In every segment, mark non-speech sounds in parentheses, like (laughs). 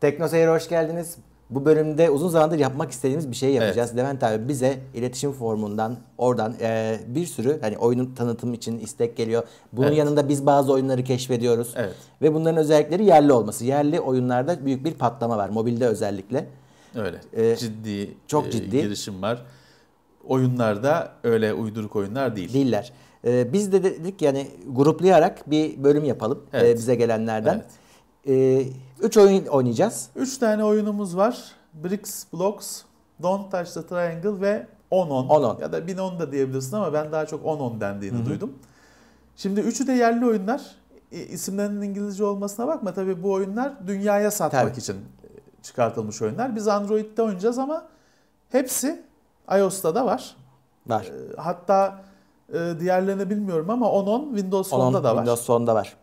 TeknoSeyir'e hoş geldiniz. Bu bölümde uzun zamandır yapmak istediğimiz bir şey yapacağız. Evet. Levent abi bize iletişim formundan oradan e, bir sürü hani oyunun tanıtım için istek geliyor. Bunun evet. yanında biz bazı oyunları keşfediyoruz. Evet. Ve bunların özellikleri yerli olması. Yerli oyunlarda büyük bir patlama var mobilde özellikle. Öyle. Ee, ciddi çok e, ciddi girişim var. Oyunlarda öyle uyduruk oyunlar değil. Değiller. Ee, biz de dedik yani gruplayarak bir bölüm yapalım e, evet. e, bize gelenlerden. Evet. E, üç oyun oynayacağız. Üç tane oyunumuz var. Bricks, Blocks, Don't Touch the Triangle ve 10-10. Ya da 1010 da diyebilirsin ama ben daha çok 10-10 dendiğini Hı-hı. duydum. Şimdi üçü de yerli oyunlar. E, isimlerinin İngilizce olmasına bakma. Tabii bu oyunlar dünyaya satmak Tabii. için e, çıkartılmış oyunlar. Biz Android'de oynayacağız ama hepsi iOS'ta da var. Var. E, hatta e, diğerlerini bilmiyorum ama 10-10 Windows Phone'da da var. Windows Phone'da var.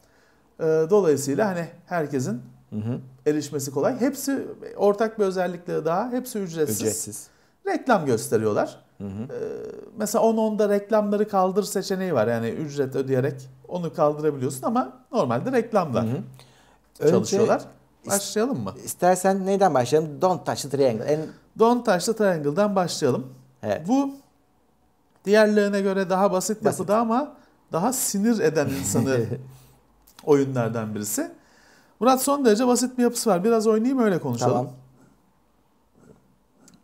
Ee, dolayısıyla hani herkesin hı hı. erişmesi kolay. Hepsi ortak bir özellikleri daha. Hepsi ücretsiz. Ücretsiz. Reklam gösteriyorlar. Hı hı. Ee, mesela 10 onda reklamları kaldır seçeneği var. Yani ücret ödeyerek onu kaldırabiliyorsun ama normalde reklamda hı hı. çalışıyorlar. Önce, başlayalım mı? İstersen neyden başlayalım? Don't Touch the Triangle. En... Don't Touch the Triangle'dan başlayalım. Evet. Bu diğerlerine göre daha basit, basit. yapıda ama daha sinir eden insanı (laughs) oyunlardan birisi. Murat son derece basit bir yapısı var. Biraz oynayayım öyle konuşalım. Tamam.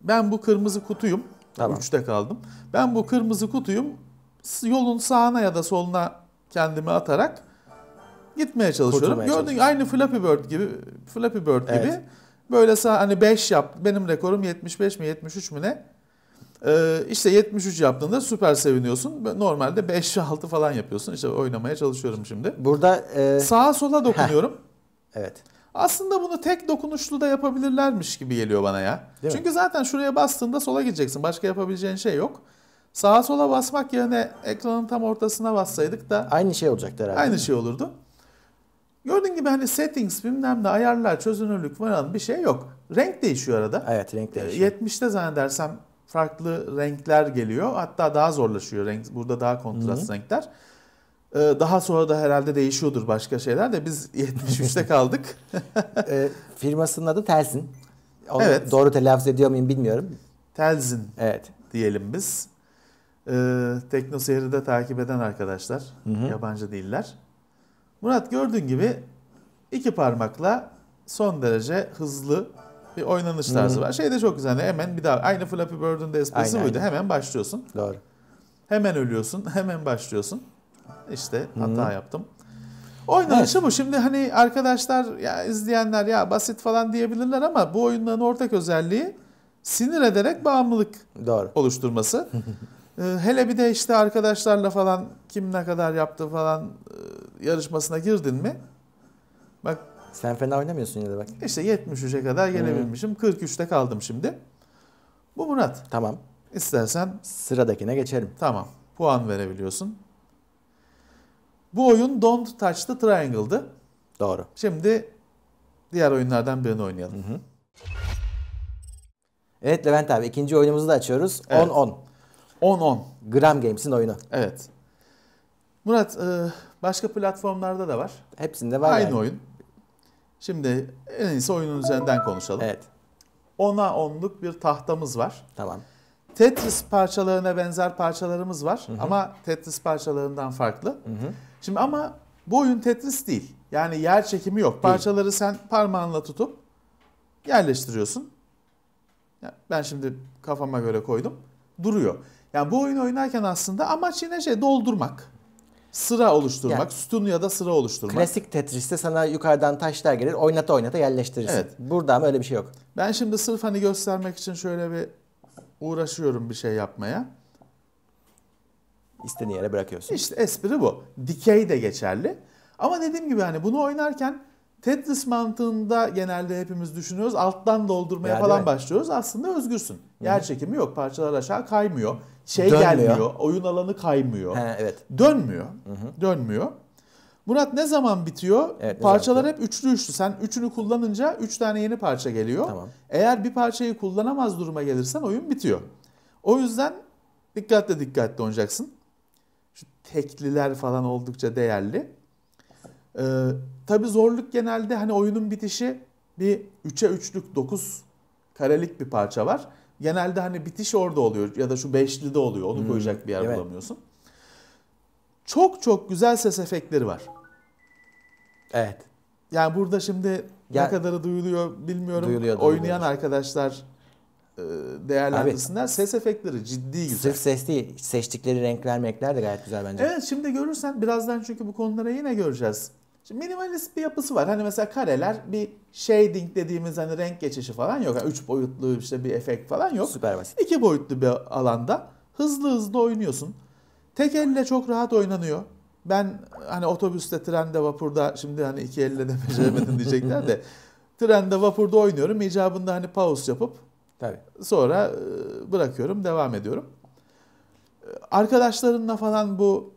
Ben bu kırmızı kutuyum. Tamam. Üçte kaldım. Ben bu kırmızı kutuyum. Yolun sağına ya da soluna kendimi atarak gitmeye çalışıyorum. Kurtulmaya Gördüğün gibi, aynı Flappy Bird gibi Flappy Bird evet. gibi böyle sağ hani 5 yap. Benim rekorum 75 mi 73 mi ne? Ee, işte 73 yaptığında süper seviniyorsun. Normalde 5 6 falan yapıyorsun. İşte oynamaya çalışıyorum şimdi. Burada e... sağa sola dokunuyorum. evet. Aslında bunu tek dokunuşlu da yapabilirlermiş gibi geliyor bana ya. Değil Çünkü mi? zaten şuraya bastığında sola gideceksin. Başka yapabileceğin şey yok. Sağa sola basmak yerine ekranın tam ortasına bassaydık da aynı şey olacaktı herhalde. Aynı şey olurdu. Gördüğün gibi hani settings bilmem ne ayarlar çözünürlük falan bir şey yok. Renk değişiyor arada. Evet renk değişiyor. 70'te ee, zannedersem farklı renkler geliyor. Hatta daha zorlaşıyor renk. Burada daha kontrast Hı-hı. renkler. Ee, daha sonra da herhalde değişiyordur başka şeyler de biz 73'te (laughs) kaldık. (laughs) e, firmasının adı Telsin. Onu evet. Doğru telaffuz ediyor muyum bilmiyorum. Telsin evet. diyelim biz. Ee, Tekno seyri de takip eden arkadaşlar. Hı-hı. Yabancı değiller. Murat gördüğün gibi iki parmakla son derece hızlı bir oynanış tarzı hmm. var. Şey de çok güzel. Hemen bir daha aynı Flappy Bird'ün de esprisi buydu. Aynen. Hemen başlıyorsun. Doğru. Hemen ölüyorsun. (laughs) Hemen başlıyorsun. İşte hmm. hata yaptım. Oynanışı evet. bu. Şimdi hani arkadaşlar ya izleyenler ya basit falan diyebilirler ama bu oyunların ortak özelliği sinir ederek bağımlılık Doğru. oluşturması. (laughs) Ee, hele bir de işte arkadaşlarla falan kim ne kadar yaptı falan e, yarışmasına girdin mi? Bak sen fena oynamıyorsun yine de bak. İşte 73'e kadar hmm. gelebilmişim. Hmm. 43'te kaldım şimdi. Bu Murat. Tamam. İstersen sıradakine geçelim. Tamam. Puan verebiliyorsun. Bu oyun Don't Touch the Triangle'dı. Doğru. Şimdi diğer oyunlardan birini oynayalım. Hı hı. Evet Levent abi ikinci oyunumuzu da açıyoruz. 10-10. Evet. 10-10. Gram Games'in oyunu. Evet. Murat e, başka platformlarda da var. Hepsinde var Aynı yani. oyun. Şimdi en iyisi oyunun üzerinden konuşalım. Evet. Ona onluk bir tahtamız var. Tamam. Tetris parçalarına benzer parçalarımız var hı hı. ama Tetris parçalarından farklı. Hı hı. Şimdi ama bu oyun Tetris değil. Yani yer çekimi yok. Değil. Parçaları sen parmağınla tutup yerleştiriyorsun. Ben şimdi kafama göre koydum. Duruyor. Yani bu oyunu oynarken aslında amaç yine şey doldurmak sıra oluşturmak, yani, sütun ya da sıra oluşturmak. Klasik Tetris'te sana yukarıdan taşlar gelir, oynata oynata yerleştirirsin. Evet. Burada mı öyle bir şey yok? Ben şimdi sırf hani göstermek için şöyle bir uğraşıyorum bir şey yapmaya. İstediğin yere bırakıyorsun. İşte espri bu. Dikey de geçerli. Ama dediğim gibi hani bunu oynarken Tetris mantığında genelde hepimiz düşünüyoruz. Alttan doldurmaya yani falan başlıyoruz. Aslında özgürsün. Yer çekimi yok. Parçalar aşağı kaymıyor. Şey Dönmüyor. gelmiyor. Oyun alanı kaymıyor. He, evet. Dönmüyor. hı Dönmüyor. Murat ne zaman bitiyor? Evet, Parçalar hep üçlü üçlü. Sen üçünü kullanınca üç tane yeni parça geliyor. Tamam. Eğer bir parçayı kullanamaz duruma gelirsen oyun bitiyor. O yüzden dikkatli dikkatli olacaksın. Şu tekliler falan oldukça değerli. Ee, tabii zorluk genelde hani oyunun bitişi bir 3'e 3'lük 9 karelik bir parça var. Genelde hani bitiş orada oluyor ya da şu beşli de oluyor. Onu hmm, koyacak bir yer evet. bulamıyorsun. Çok çok güzel ses efektleri var. Evet. Yani burada şimdi ya, ne kadarı duyuluyor bilmiyorum. Duyuluyor, duyuluyor. Oynayan arkadaşlar e, değerlendirsinler. Abi, ses efektleri ciddi güzel. Sırf ses değil. Seçtikleri renkler renkler de gayet güzel bence. Evet şimdi görürsen birazdan çünkü bu konulara yine göreceğiz. Şimdi minimalist bir yapısı var. Hani mesela kareler bir shading dediğimiz hani renk geçişi falan yok. Yani üç boyutlu işte bir efekt falan yok. Süper basit. İki boyutlu bir alanda hızlı hızlı oynuyorsun. Tek elle çok rahat oynanıyor. Ben hani otobüste, trende, vapurda şimdi hani iki elle de beceremedin diyecekler de (laughs) trende, vapurda oynuyorum. İcabında hani pause yapıp Tabii. sonra e, bırakıyorum, devam ediyorum. E, arkadaşlarınla falan bu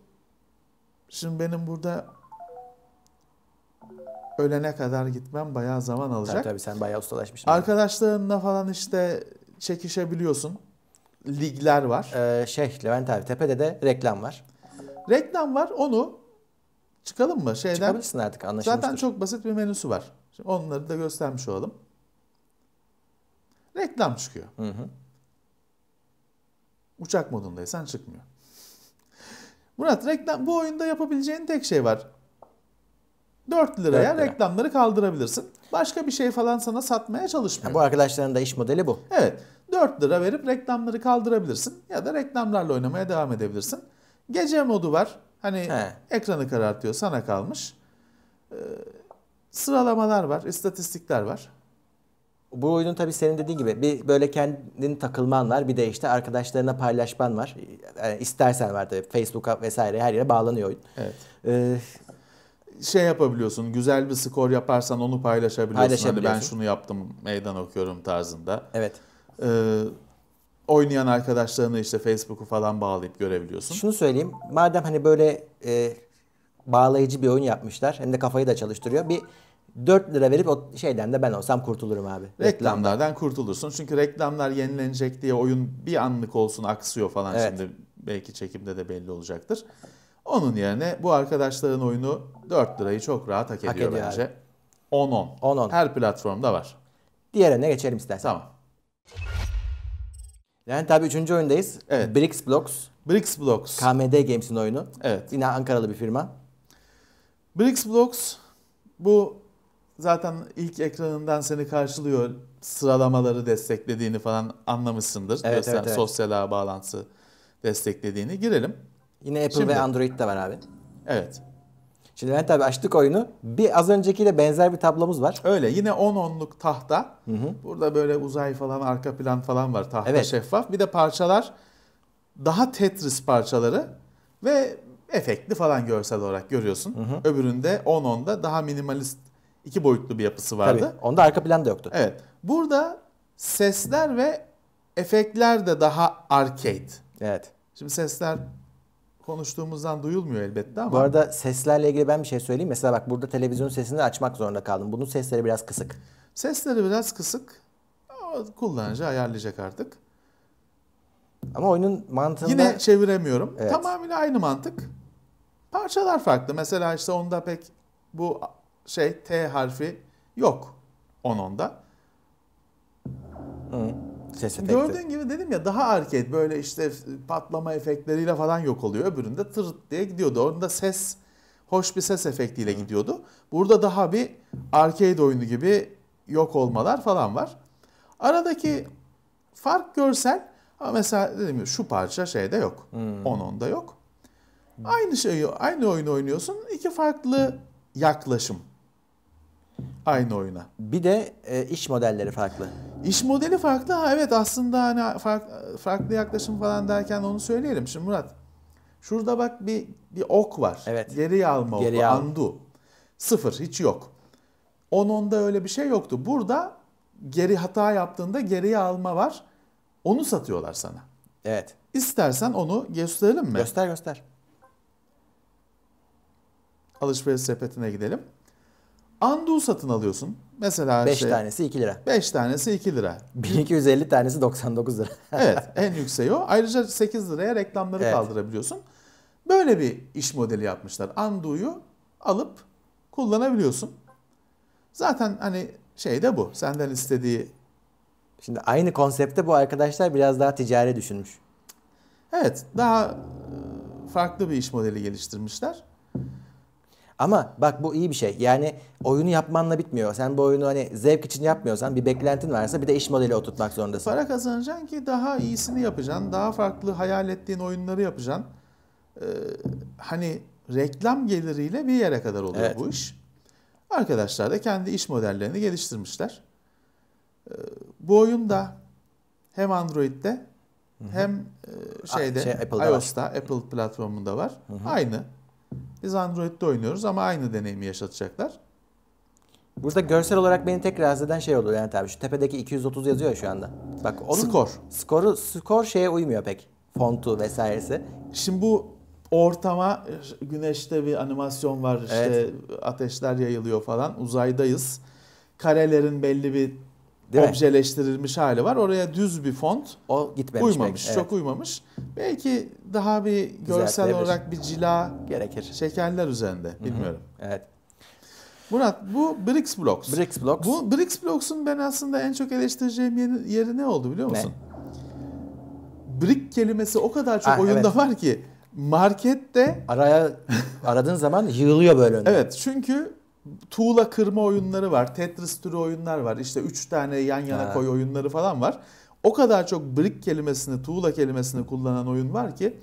şimdi benim burada ölene kadar gitmem bayağı zaman alacak. Tabii tabii sen bayağı ustalaşmışsın. Arkadaşlarınla falan işte çekişebiliyorsun. Ligler var. Ee, şey Levent abi tepede de reklam var. Reklam var onu çıkalım mı? Şeyden, Çıkabilirsin artık anlaşılmıştır. Zaten çok basit bir menüsü var. Şimdi onları da göstermiş olalım. Reklam çıkıyor. Hı hı. Uçak modundaysan çıkmıyor. Murat reklam bu oyunda yapabileceğin tek şey var. 4 liraya 4 lira. reklamları kaldırabilirsin. Başka bir şey falan sana satmaya çalışmıyor. Yani bu arkadaşların da iş modeli bu. Evet. 4 lira verip reklamları kaldırabilirsin ya da reklamlarla oynamaya devam edebilirsin. Gece modu var. Hani He. ekranı karartıyor sana kalmış. Ee, sıralamalar var, istatistikler var. Bu oyunun tabii senin dediğin gibi bir böyle kendin takılman var bir de işte arkadaşlarına paylaşman var. Yani istersen var tabii Facebook'a vesaire her yere bağlanıyor oyun. Evet. Ee, şey yapabiliyorsun. Güzel bir skor yaparsan onu paylaşabiliyorsun. paylaşabiliyorsun. Hani ben şunu yaptım meydan okuyorum tarzında. Evet. Ee, oynayan arkadaşlarını işte Facebook'u falan bağlayıp görebiliyorsun. Şunu söyleyeyim. Madem hani böyle e, bağlayıcı bir oyun yapmışlar. Hem de kafayı da çalıştırıyor. Bir 4 lira verip o şeyden de ben olsam kurtulurum abi. Reklamlardan kurtulursun. Çünkü reklamlar yenilenecek diye oyun bir anlık olsun aksıyor falan Evet. şimdi belki çekimde de belli olacaktır. Onun yerine bu arkadaşların oyunu 4 lirayı çok rahat hak ediyor, hak ediyor bence. 10-10. Her platformda var. Diğerine geçelim istersen. Tamam. Yani tabii üçüncü oyundayız. Evet. Bricks Blocks. Bricks Blocks. KMD Games'in oyunu. Evet. Yine Ankaralı bir firma. Bricks Blocks bu zaten ilk ekranından seni karşılıyor. Sıralamaları desteklediğini falan anlamışsındır. Evet, evet, evet. Sosyal ağ bağlantısı desteklediğini. Girelim. Yine Apple Şimdi, ve Android de var abi. Evet. Şimdi Levent abi açtık oyunu. Bir az öncekiyle benzer bir tablomuz var. Öyle yine 10-10'luk tahta. Hı hı. Burada böyle uzay falan arka plan falan var tahta evet. şeffaf. Bir de parçalar daha Tetris parçaları ve efektli falan görsel olarak görüyorsun. Hı hı. Öbüründe 10-10'da daha minimalist iki boyutlu bir yapısı vardı. Tabii, onda arka plan da yoktu. Evet. Burada sesler ve efektler de daha arcade. Evet. Şimdi sesler konuştuğumuzdan duyulmuyor elbette ama. Bu arada seslerle ilgili ben bir şey söyleyeyim. Mesela bak burada televizyon sesini açmak zorunda kaldım. Bunun sesleri biraz kısık. Sesleri biraz kısık. Kullanıcı ayarlayacak artık. Ama oyunun mantığında... Yine çeviremiyorum. Evet. Tamamıyla aynı mantık. Parçalar farklı. Mesela işte onda pek bu şey T harfi yok. 10 onda. Hı ses efekti. Gördüğün gibi dedim ya daha arcade böyle işte patlama efektleriyle falan yok oluyor. Öbüründe tırt diye gidiyordu. Onda ses hoş bir ses efektiyle Hı. gidiyordu. Burada daha bir arcade oyunu gibi yok olmalar falan var. Aradaki Hı. fark görsel ama mesela dedim ya, şu parça şeyde yok. Hmm. 10-10'da yok. Hı. Aynı şeyi aynı oyunu oynuyorsun. İki farklı yaklaşım aynı oyuna. Bir de e, iş modelleri farklı. İş modeli farklı. Ha, evet aslında hani fark, farklı yaklaşım falan derken onu söyleyelim. Şimdi Murat şurada bak bir bir ok var. Evet. Geriye alma Geri oku. Al. Andu. Sıfır hiç yok. 10-10'da öyle bir şey yoktu. Burada geri hata yaptığında geriye alma var. Onu satıyorlar sana. Evet. İstersen onu gösterelim mi? Göster göster. Alışveriş sepetine gidelim. Andu satın alıyorsun. Mesela 5 şey, tanesi 2 lira. 5 tanesi 2 lira. 1250 tanesi 99 lira. (laughs) evet en yükseği o. Ayrıca 8 liraya reklamları evet. kaldırabiliyorsun. Böyle bir iş modeli yapmışlar. Andu'yu alıp kullanabiliyorsun. Zaten hani şey de bu. Senden istediği. Şimdi aynı konsepte bu arkadaşlar biraz daha ticari düşünmüş. Evet daha ıı, farklı bir iş modeli geliştirmişler. Ama bak bu iyi bir şey. Yani oyunu yapmanla bitmiyor. Sen bu oyunu hani zevk için yapmıyorsan bir beklentin varsa bir de iş modeli oturtmak zorundasın. Para kazanacaksın ki daha iyisini yapacaksın. Daha farklı hayal ettiğin oyunları yapacaksın. Ee, hani reklam geliriyle bir yere kadar oluyor evet. bu iş. Arkadaşlar da kendi iş modellerini geliştirmişler. Ee, bu da hem Android'de hem e, şeyde şey, Apple'da iOS'ta, var. Apple platformunda var. Hı-hı. Aynı biz Android'de oynuyoruz ama aynı deneyimi yaşatacaklar. Burada görsel olarak beni tek rahatsız eden şey oldu yani tabii Şu tepedeki 230 yazıyor şu anda. Bak onun skor. Skoru, skor şeye uymuyor pek. Fontu vesairesi. Şimdi bu ortama güneşte bir animasyon var işte evet. ateşler yayılıyor falan uzaydayız. Karelerin belli bir Değil objeleştirilmiş mi? hali var. Oraya düz bir font o gitmemiş uymamış, pek. Evet. çok uymamış. Belki daha bir görsel olarak bir cila gerekir. Şekerler üzerinde bilmiyorum. Hı hı. Evet. Murat bu BRICS Blocks. BRICS Blocks. Bu BRICS Blocks'un ben aslında en çok eleştireceğim yeri, yeri ne oldu biliyor musun? Ne? BRIC kelimesi o kadar çok ah, oyunda evet. var ki markette araya aradığın zaman yığılıyor böyle önüne. Evet çünkü tuğla kırma oyunları var, Tetris türü oyunlar var. İşte üç tane yan yana ha. koy oyunları falan var o kadar çok brick kelimesini, tuğla kelimesini kullanan oyun var ki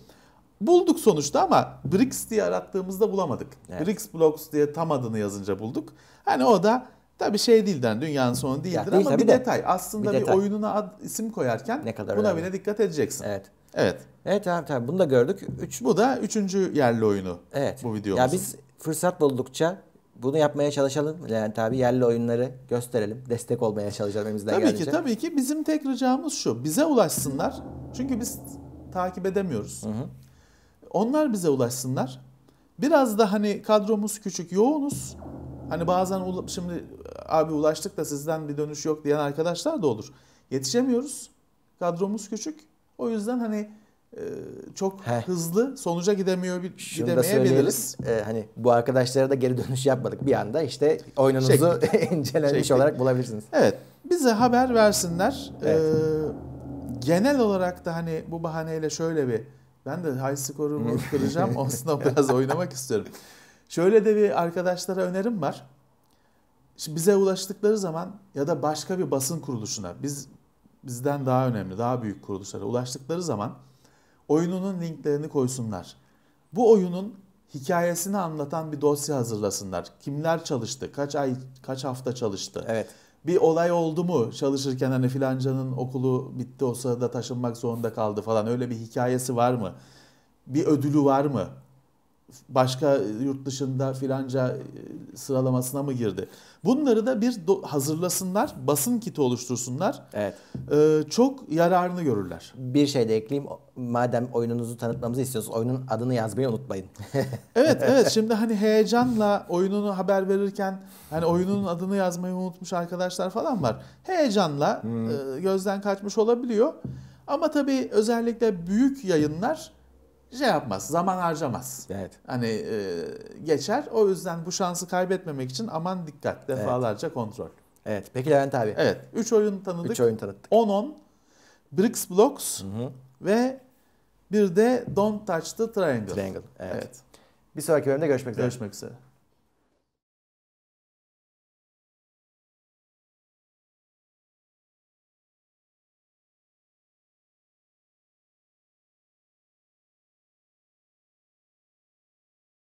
bulduk sonuçta ama BRICS diye arattığımızda bulamadık. Evet. BRICS Blocks diye tam adını yazınca bulduk. Hani o da tabii şey değilden yani dünyanın sonu değildir ya, değil, ama bir de, detay. Aslında bir, detay. oyununa ad, isim koyarken ne kadar buna bile dikkat edeceksin. Evet. Evet. Evet abi tabii bunu da gördük. Üç... Bu da üçüncü yerli oyunu evet. bu videomuzun. Ya biz fırsat buldukça bunu yapmaya çalışalım Levent abi. Yerli oyunları gösterelim. Destek olmaya çalışalım elimizden tabii gelince. Tabii ki tabii ki. Bizim tek ricamız şu. Bize ulaşsınlar. Çünkü biz takip edemiyoruz. Hı hı. Onlar bize ulaşsınlar. Biraz da hani kadromuz küçük, yoğunuz. Hani bazen şimdi abi ulaştık da sizden bir dönüş yok diyen arkadaşlar da olur. Yetişemiyoruz. Kadromuz küçük. O yüzden hani ee, çok Heh. hızlı sonuca gidemiyor Şunu gidemeyebiliriz. Da e, ee, hani bu arkadaşlara da geri dönüş yapmadık. Bir anda işte oyununuzu (laughs) incelenmiş olarak bulabilirsiniz. Evet. Bize haber versinler. Ee, evet. Ee, genel olarak da hani bu bahaneyle şöyle bir ben de high skorumu (laughs) kıracağım. Aslında biraz oynamak istiyorum. Şöyle de bir arkadaşlara önerim var. Şimdi bize ulaştıkları zaman ya da başka bir basın kuruluşuna biz bizden daha önemli, daha büyük kuruluşlara ulaştıkları zaman oyununun linklerini koysunlar. Bu oyunun hikayesini anlatan bir dosya hazırlasınlar. Kimler çalıştı, kaç ay, kaç hafta çalıştı. Evet. Bir olay oldu mu çalışırken hani filancanın okulu bitti o sırada taşınmak zorunda kaldı falan öyle bir hikayesi var mı? Bir ödülü var mı? başka yurt dışında filanca e, sıralamasına mı girdi? Bunları da bir hazırlasınlar, basın kiti oluştursunlar. Evet. Ee, çok yararını görürler. Bir şey de ekleyeyim. Madem oyununuzu tanıtmamızı istiyorsunuz, oyunun adını yazmayı unutmayın. (laughs) evet, evet. Şimdi hani heyecanla oyununu haber verirken hani oyunun adını yazmayı unutmuş arkadaşlar falan var. Heyecanla hmm. E, gözden kaçmış olabiliyor. Ama tabii özellikle büyük yayınlar şey yapmaz, zaman harcamaz. Evet. Hani e, geçer. O yüzden bu şansı kaybetmemek için aman dikkat, defalarca evet. kontrol. Evet. Peki Levent abi. Evet. üç oyun tanıdık. Üç oyun tanıttık. Onon, Bricks Blocks hı hı. ve bir de Don't Touch the Triangle. Triangle. Evet. evet. Bir sonraki bölümde görüşmek üzere. Görüşmek üzere.